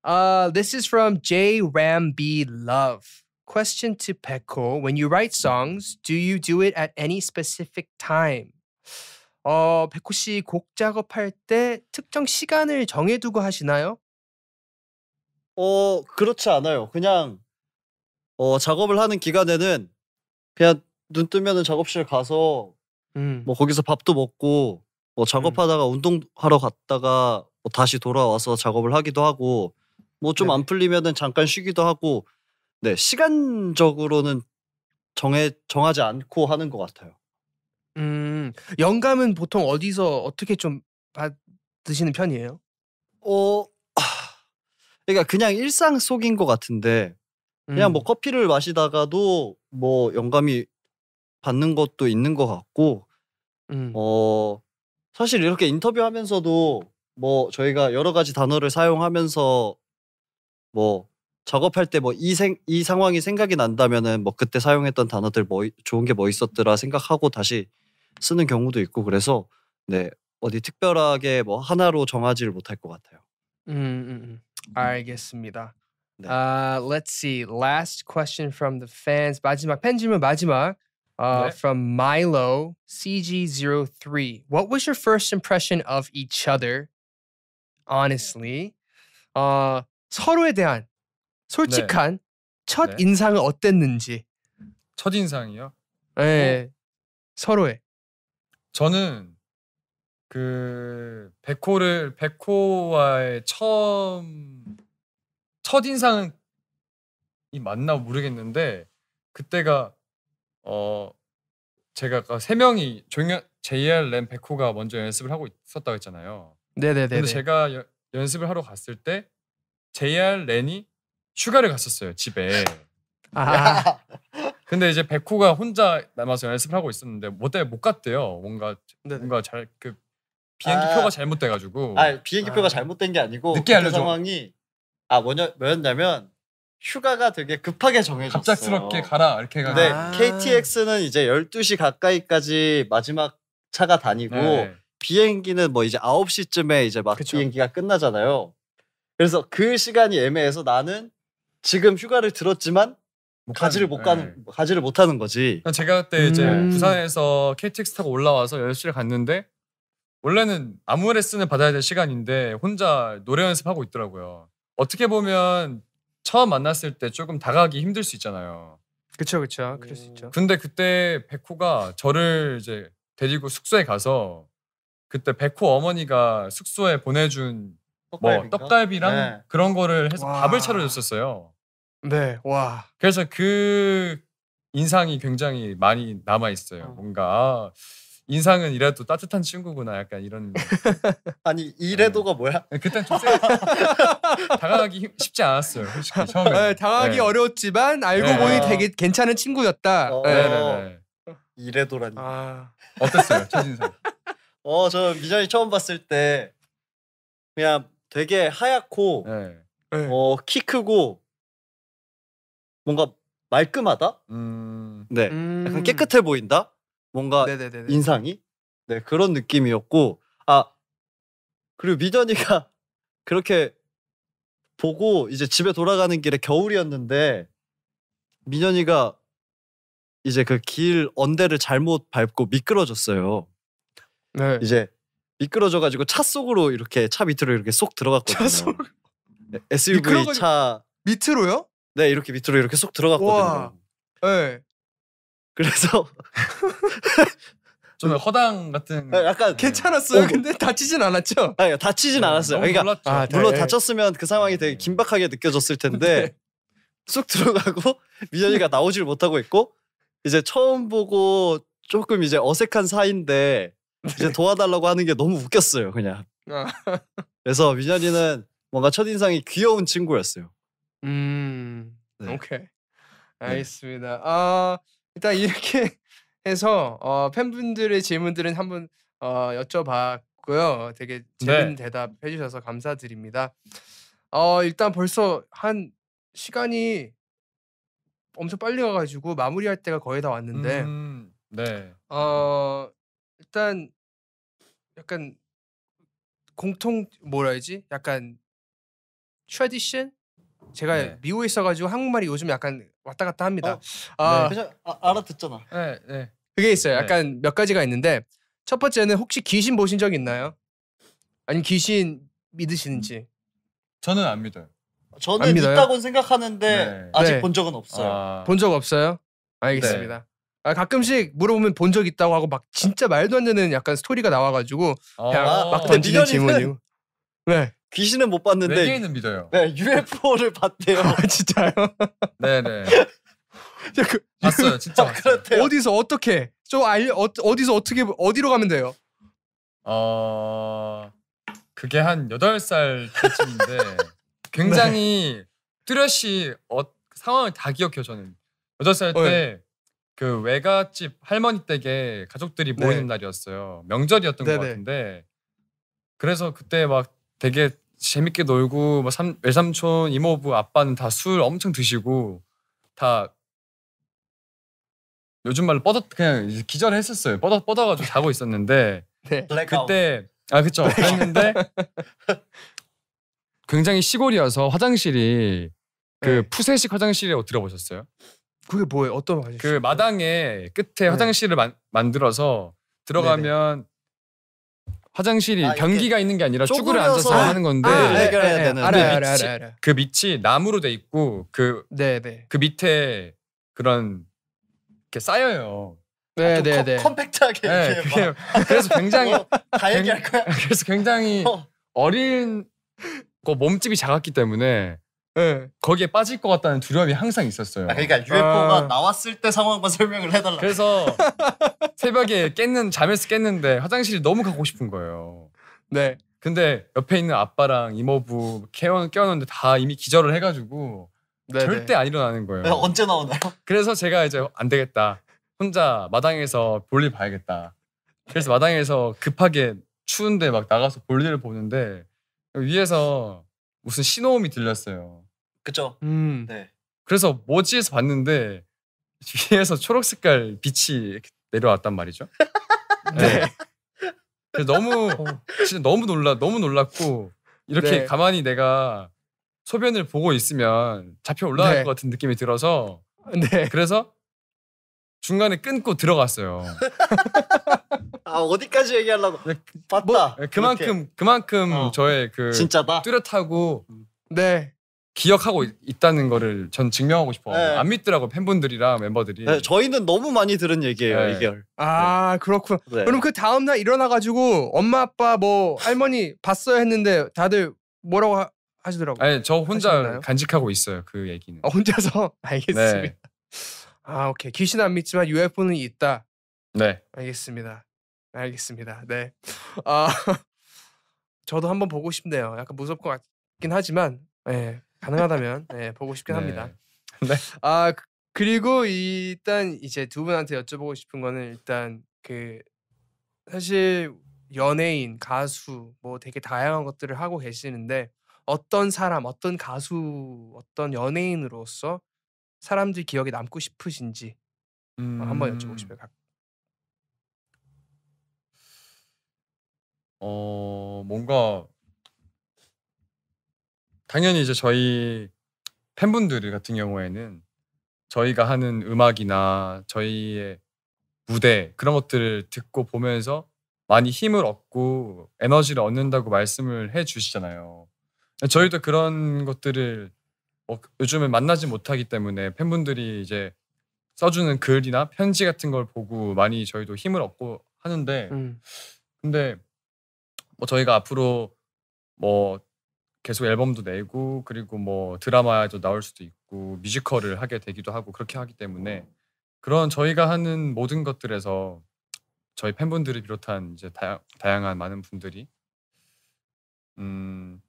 Uh, this is from J Ram B Love. Question to Peko. When you write songs, do you do it at any specific time? 어, 백호 씨곡 작업할 때 특정 시간을 정해두고 하시나요? 어, 그렇지 않아요. 그냥 어, 작업을 하는 기간에는 그냥 눈 뜨면은 작업실 가서 음. 뭐 거기서 밥도 먹고 뭐 음. 작업하다가 운동하러 갔다가 뭐 다시 돌아와서 작업을 하기도 하고 뭐 좀안 네. 풀리면은 잠깐 쉬기도 하고 네 시간적으로는 정해 정하지 않고 하는 것 같아요. 음 영감은 보통 어디서 어떻게 좀 받으시는 편이에요? 어 아, 그러니까 그냥 일상 속인 것 같은데 그냥 뭐 음. 뭐 커피를 마시다가도 뭐 영감이 받는 것도 있는 것 같고 음. 어 사실 이렇게 인터뷰하면서도 뭐 저희가 여러 가지 단어를 사용하면서 뭐 작업할 때 뭐이 이 상황이 생각이 난다면은 뭐 그때 사용했던 단어들 뭐 좋은 게 뭐 있었더라 생각하고 다시 쓰는 경우도 있고 그래서 네 어디 특별하게 뭐 하나로 정하지를 못할 것 같아요. 음, 음, 음. 음. 알겠습니다. 네. Uh, let's see. Last question from the fans. 마지막 팬 질문 마지막. Uh, 네. From Milo CG03. What was your first impression of each other? Honestly, uh, 서로에 대한 솔직한 네. 첫 네. 인상은 어땠는지. 첫 인상이요? 네. 서로의. 저는 그 백호를 백호와의 처음 첫 인상은 이 맞나 모르겠는데 그때가 어 제가 세 명이 종현 JR 램 백호가 먼저 연습을 하고 있었다고 했잖아요. 네네네. 근데 제가 여, 연습을 하러 갔을 때 JR 렌이 휴가를 갔었어요 집에. 아. 네. 근데 이제 백호가 혼자 남아서 연습을 하고 있었는데 뭐 때문에 못 갔대요. 뭔가 네네. 뭔가 잘 그 비행기 아. 표가 잘못돼가지고. 아 비행기 표가 아. 잘못된 게 아니고 늦게 알 상황이 아 뭐냐 뭐였냐면 휴가가 되게 급하게 정해졌어. 갑작스럽게 가라 이렇게 가. 근 네, 아. KTX는 이제 12시 가까이까지 마지막 차가 다니고 네. 비행기는 뭐 이제 9시쯤에 이제 막 그쵸. 비행기가 끝나잖아요. 그래서 그 시간이 애매해서 나는 지금 휴가를 들었지만 뭐 못 가지를 못 가는 네. 가지를 못 하는 거지. 그러니까 제가 그때 이제 음. 부산에서 KTX 타고 올라와서 1 0시에 갔는데 원래는 아무 레슨을 받아야 될 시간인데 혼자 노래 연습하고 있더라고요. 어떻게 보면 처음 만났을 때 조금 다가가기 힘들 수 있잖아요. 그렇죠, 그렇죠. 그럴 수 음. 있죠. 근데 그때 백호가 저를 이제 데리고 숙소에 가서 그때 백호 어머니가 숙소에 보내준 떡갈비인가? 뭐 떡갈비랑 네. 그런 거를 해서 와. 밥을 차려줬었어요. 네, 와. 그래서 그 인상이 굉장히 많이 남아 있어요. 어. 뭔가 인상은 이래도 따뜻한 친구구나 약간 이런 아니 이래도가 네. 뭐야? 네, 그땐 좀 세... 당하기 쉽지 않았어요. 솔직히 처음에. 네, 당하기 네. 어려웠지만 알고 네. 보니 되게 괜찮은 친구였다. 어. 네. 네네네. 이래도라니. 아, 어땠어요? 첫인상. 어, 저 미전이 처음 봤을 때 그냥 되게 하얗고 예. 어, 네. 어, 키 크고 뭔가 말끔하다. 음... 네, 음... 약간 깨끗해 보인다. 뭔가 네네네네. 인상이 네 그런 느낌이었고 아 그리고 미전이가 그렇게 보고 이제 집에 돌아가는 길에 겨울이었는데 민현이가 이제 그 길 언대를 잘못 밟고 미끄러졌어요. 네. 이제 미끄러져가지고 차 속으로 이렇게 차 밑으로 이렇게 쏙 들어갔거든요. 차 속... SUV 미끄러가... 차 밑으로요? 네 이렇게 밑으로 이렇게 쏙 들어갔거든요. 와. 예. 그래서 좀 허당 같은 아, 약간 괜찮았어요. 어, 뭐 근데 다치진 않았죠? 아니 예, 다치진 네, 않았어요. 그러니까 놀랐죠. 아, 물론 네. 다쳤으면 그 상황이 되게 네. 긴박하게 느껴졌을 텐데 쏙 들어가고 미연이가 나오질 못하고 있고 이제 처음 보고 조금 이제 어색한 사이인데 네. 이제 도와달라고 하는 게 너무 웃겼어요 그냥. 아. 그래서 민현이는 뭔가 첫인상이 귀여운 친구였어요. 음, 네. 오케이. 네. 알겠습니다. 네. 아 일단 이렇게 해서 어, 팬분들의 질문들은 한번 어, 여쭤봤고요. 되게 네. 재밌는 네. 대답 해주셔서 감사드립니다. 어, 일단 벌써 한 시간이 엄청 빨리 가가지고 마무리할 때가 거의 다 왔는데, 음, 네. 어 일단 약간 공통 뭐라 해야지? 약간 트레디션? 제가 네. 미국에 있어가지고 한국말이 요즘 약간 왔다 갔다 합니다. 어, 네. 아, 네. 아, 알아듣잖아. 네, 네. 그게 있어요. 네. 약간 네. 몇 가지가 있는데 첫 번째는 혹시 귀신 보신 적 있나요? 아니면 귀신 믿으시는지? 저는 안 믿어요. 저는 믿다고 생각하는데 네. 아직 본 적은 없어요. 아... 본적 없어요? 알겠습니다. 아, 가끔씩 물어보면 본 적 있다고 하고 막 진짜 말도 안 되는 약간 스토리가 나와가지고 아. 그냥 아, 막 던지는 질문이고. 네. 귀신은 못 봤는데 외계인은 믿어요. 네, UFO를 봤대요. 아, 진짜요? 네네. 그, 봤어요, 진짜. 아, 그렇대요. 어디서 어떻게? 저 알, 어, 어디서 어떻게 어디로 가면 돼요? 어 그게 한 여덟 살 때쯤인데 네. 굉장히 뚜렷이 어, 상황을 다 기억해요 저는 여덟 살때 어, 예. 그 외갓집 할머니 댁에 가족들이 네. 모이는 날이었어요. 명절이었던 네네. 것 같은데 그래서 그때 막 되게 재밌게 놀고 막 삼, 외삼촌 이모부 아빠는 다 술 엄청 드시고 다 요즘 말로 뻗어 그냥 기절했었어요. 뻗어 뻗어가지고 자고 있었는데 네. 그때 아 그쵸 그랬는데 굉장히 시골이어서 화장실이 그 네. 푸세식 화장실이라고 어, 들어보셨어요? 그게 뭐예요? 어떤 화장실? 그 마당에 끝에 네. 화장실을 만, 만들어서 들어가면 네네. 화장실이 아, 변기가 있는 게 아니라 쭈그려 앉아서 아, 하는 건데 아, 네. 네. 그, 그 밑이 나무로 돼 있고 그그 그 밑에 그런 이렇게 쌓여요. 네, 아, 네, 네. 컴팩트하게 네, 이게 그래서 굉장히 어, 다 얘기할 거야. 그래서 굉장히 어. 어린 그 몸집이 작았기 때문에 네. 거기에 빠질 것 같다는 두려움이 항상 있었어요. 아, 그러니까 UFO가 아. 나왔을 때 상황만 설명을 해달라. 그래서 새벽에 깼는 잠에서 깼는데 화장실이 너무 가고 싶은 거예요. 네. 근데 옆에 있는 아빠랑 이모부 깨워, 깨웠는데 다 이미 기절을 해가지고 네네. 절대 네. 안 일어나는 거예요. 네, 언제 나오나요? 그래서 제가 이제 안 되겠다. 혼자 마당에서 볼일 봐야겠다. 그래서 마당에서 급하게 추운데 막 나가서 볼일을 보는데 위에서 무슨 신호음이 들렸어요. 그쵸. 음. 네. 그래서 모지에서 봤는데 위에서 초록 색깔 빛이 내려왔단 말이죠. 네. 네. 그래서 너무 어. 진짜 너무 놀라 너무 놀랐고 이렇게 네. 가만히 내가 소변을 보고 있으면 잡혀 올라갈 네. 것 같은 느낌이 들어서 네. 그래서 중간에 끊고 들어갔어요. 아 어디까지 얘기하려고 네, 봤다. 뭐, 네, 그만큼 그렇게. 그만큼 어. 저의 그 진짜다. 뚜렷하고 네 기억하고 있, 다는 거를 전 증명하고 싶어. 네. 안 믿더라고 팬분들이랑 멤버들이. 네, 저희는 너무 많이 들은 얘기예요 네. 이게. 아 네. 그렇구나. 네. 그럼 그 다음 날 일어나가지고 엄마 아빠 뭐 할머니 봤어야 했는데 다들 뭐라고 하, 시더라고요 아니 저 혼자 하셨나요? 간직하고 있어요 그 얘기는. 아, 혼자서 알겠습니다. 네. 아 오케이 귀신 안 믿지만 UFO는 있다. 네. 알겠습니다. 알겠습니다. 네. 아 저도 한번 보고 싶네요. 약간 무섭고 같긴 하지만. 예. 가능하다면 네, 보고 싶긴 네. 합니다. 네. 아 그, 그리고 일단 이제 두 분한테 여쭤보고 싶은 거는 일단 그 사실 연예인, 가수 뭐 되게 다양한 것들을 하고 계시는데 어떤 사람, 어떤 가수, 어떤 연예인으로서 사람들 기억에 남고 싶으신지 음... 한번 여쭤보고 음. 싶어요. 어 뭔가 당연히 이제 저희 팬분들 같은 경우에는 저희가 하는 음악이나 저희의 무대 그런 것들을 듣고 보면서 많이 힘을 얻고 에너지를 얻는다고 말씀을 해 주시잖아요. 저희도 그런 것들을 뭐 요즘에 만나지 못하기 때문에 팬분들이 이제 써주는 글이나 편지 같은 걸 보고 많이 저희도 힘을 얻고 하는데 음. 근데 뭐 저희가 앞으로 뭐 계속 앨범도 내고 그리고 뭐드라마도 나올 수도 있고 뮤지컬을 하게 되기도 하고 그렇게 하기 때문에 그런 저희가 하는 모든 것들에서 저희 팬분들을 비롯한 이제 다, 다양한 많은 분들이 음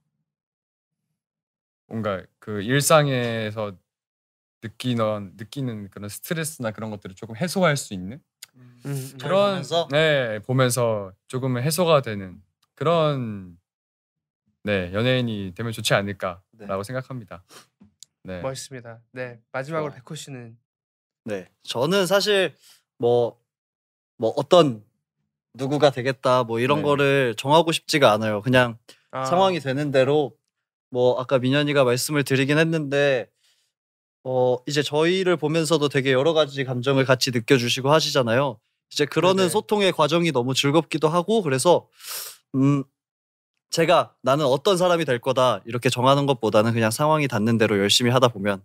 뭔가 그 일상에서 느끼는 느끼는 그런 스트레스나 그런 것들을 조금 해소할 수 있는 음, 음. 그런 보면서? 네 보면서 조금 해소가 되는 그런 네 연예인이 되면 좋지 않을까라고 네. 생각합니다. 네. 멋있습니다. 네 마지막으로 백호 씨는 네 저는 사실 뭐뭐 뭐 어떤 누구가 되겠다 뭐 이런 네. 거를 정하고 싶지가 않아요. 그냥 아. 상황이 되는 대로 뭐 아까 민현이가 말씀을 드리긴 했는데 어 이제 저희를 보면서도 되게 여러 가지 감정을 같이 느껴주시고 하시잖아요. 이제 그러는 네네. 소통의 과정이 너무 즐겁기도 하고 그래서 음 제가 나는 어떤 사람이 될 거다 이렇게 정하는 것보다는 그냥 상황이 닿는 대로 열심히 하다 보면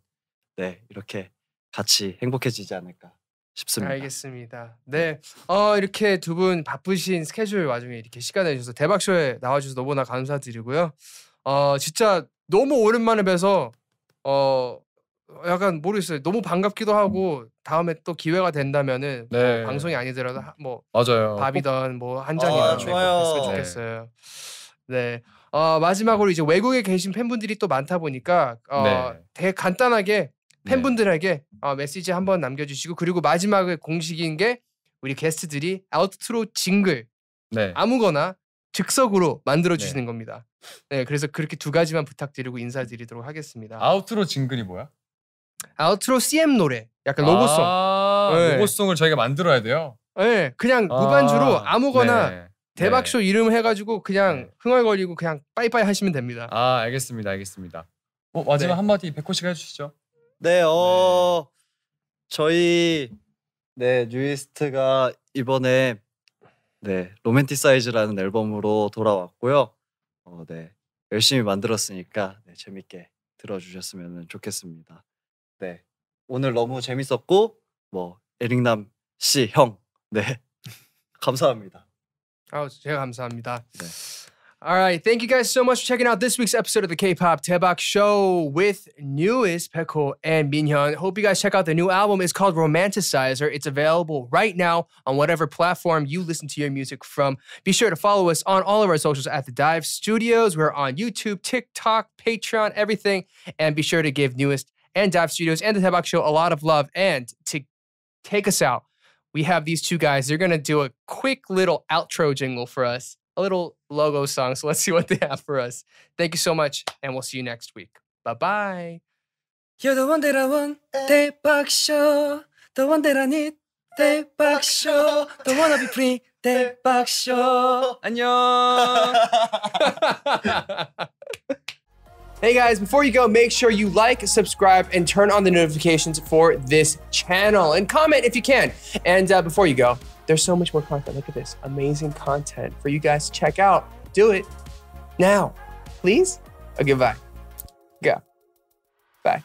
네 이렇게 같이 행복해지지 않을까 싶습니다. 알겠습니다. 네, 어, 이렇게 두 분 바쁘신 스케줄 와중에 이렇게 시간 내주셔서 대박 쇼에 나와주셔서 너무나 감사드리고요. 어, 진짜 너무 오랜만에 뵈서 어, 약간 모르겠어요. 너무 반갑기도 하고 다음에 또 기회가 된다면은 네. 방송이 아니더라도 뭐 맞아요. 밥이든 뭐한 잔이나 아, 뭐 좋아요. 네. 좋겠어요. 네. 네. 어, 마지막으로 이제 외국에 계신 팬분들이 또 많다 보니까 어, 네. 되게 간단하게 네. 팬분들에게 네. 어, 메시지 한 번 남겨주시고 그리고 마지막에 공식인 게 우리 게스트들이 아웃트로 징글 네. 아무거나 즉석으로 만들어 네. 주시는 네. 겁니다. 네, 그래서 그렇게 두 가지만 부탁드리고 인사드리도록 하겠습니다. 아웃트로 징글이 뭐야? 아웃트로 CM 노래, 약간 로고송. 아, 네. 로고송을 저희가 만들어야 돼요. 네, 그냥 무반주로 아, 아무거나 대박쇼 네. 이름 해가지고 그냥 네. 흥얼거리고 그냥 빠이빠이 하시면 됩니다. 아 알겠습니다, 알겠습니다. 뭐 마지막 네. 한마디 백호 씨가 해주시죠. 네, 어 네. 저희 네 뉴이스트가 이번에 네 로맨티사이즈라는 앨범으로 돌아왔고요. 어, 네 열심히 만들었으니까 네, 재밌게 들어주셨으면 좋겠습니다. 네 오늘 너무 재밌었고 뭐 에릭남 씨 형 네 감사합니다. Oh, 제가 감사합니다. 네. All right, thank you guys so much for checking out this week's episode of the K-pop Tebak Show with newest Peko and Minhyun. Hope you guys check out the new album. It's called Romanticizer. It's available right now on whatever platform you listen to your music from. Be sure to follow us on all of our socials at The Dive Studios. We're on YouTube, TikTok, Patreon, everything. And be sure to give newest and Dive Studios and the Tebak Show a lot of love. And to take us out we have these two guys. They're going to do a quick little outro jingle for us, a little logo song. So let's see what they have for us. Thank you so much, and we'll see you next week. Bye bye. You're the one that I want, show. The one that I need, show. The one i be free, show. 안녕. Hey guys, before you go, make sure you like, subscribe, and turn on the notifications for this channel. And comment if you can. And uh, before you go, there's so much more content. Look at this amazing content for you guys to check out. Do it now, please. Okay, bye. Go. Bye.